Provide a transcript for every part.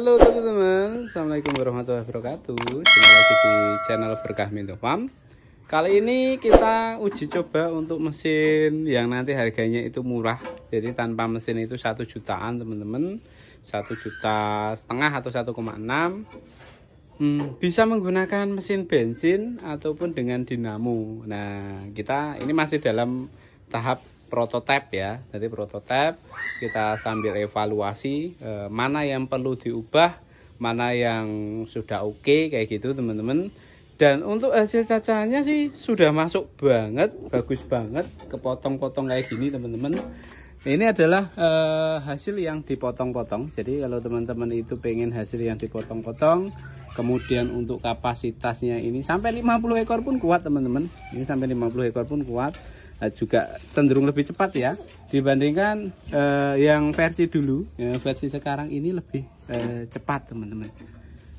Halo teman-teman, Assalamualaikum warahmatullahi wabarakatuh Jumpa lagi di channel Berkah Minto Farm Kali ini kita uji coba untuk mesin yang nanti harganya itu murah Jadi tanpa mesin itu satu jutaan teman-teman satu juta setengah atau 1,6 hmm, Bisa menggunakan mesin bensin ataupun dengan dinamo Nah kita ini masih dalam tahap prototipe ya jadi prototipe kita sambil evaluasi eh, mana yang perlu diubah mana yang sudah oke okay, kayak gitu teman-teman dan untuk hasil cacahannya sih sudah masuk banget bagus banget kepotong-potong kayak gini teman-teman ini adalah eh, hasil yang dipotong-potong jadi kalau teman-teman itu pengen hasil yang dipotong-potong kemudian untuk kapasitasnya ini sampai 50 ekor pun kuat teman-teman ini sampai 50 ekor pun kuat Eh, juga cenderung lebih cepat ya dibandingkan uh, yang versi dulu yang versi sekarang ini lebih uh, cepat teman-teman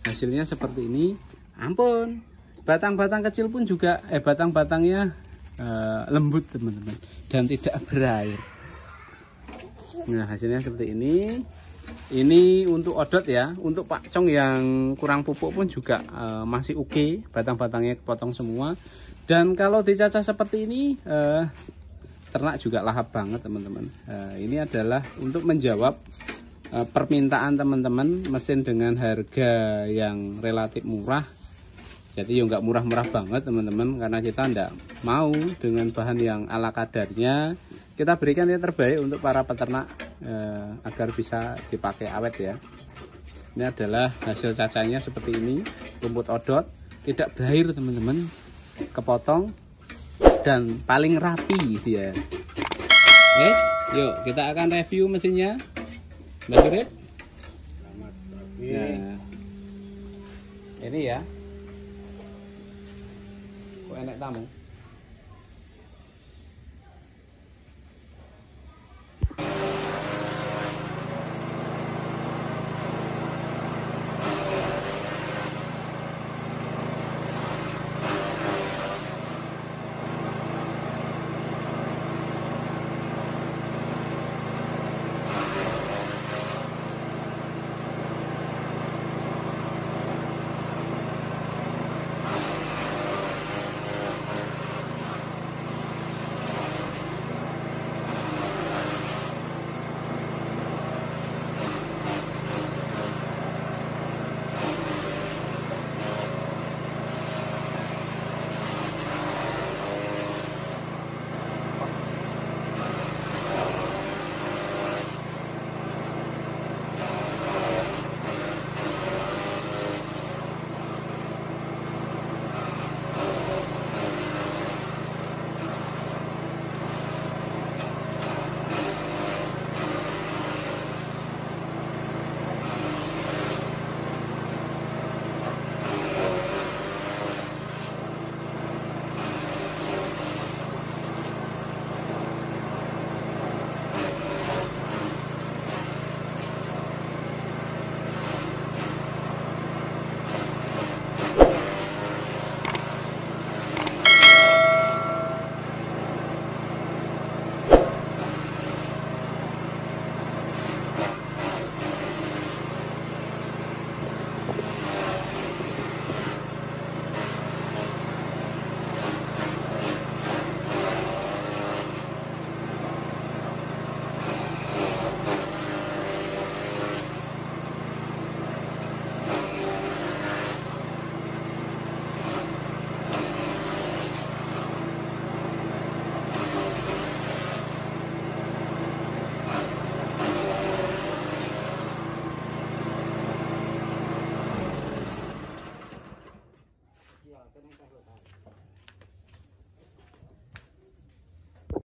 hasilnya seperti ini ampun batang-batang kecil pun juga eh batang-batangnya uh, lembut teman-teman dan tidak berair Nah, hasilnya seperti ini. Ini untuk odot ya, untuk pak cong yang kurang pupuk pun juga uh, masih oke, okay. batang-batangnya kepotong semua. Dan kalau dicacah seperti ini, uh, ternak juga lahap banget teman-teman. Uh, ini adalah untuk menjawab uh, permintaan teman-teman mesin dengan harga yang relatif murah. Jadi ya nggak murah-murah banget teman-teman, karena kita ndak mau dengan bahan yang ala kadarnya kita berikan yang terbaik untuk para peternak eh, agar bisa dipakai awet ya ini adalah hasil cacanya seperti ini rumput odot tidak berair teman-teman kepotong dan paling rapi dia yes yuk kita akan review mesinnya Mbak Surip nah, ini ya kok enak tamu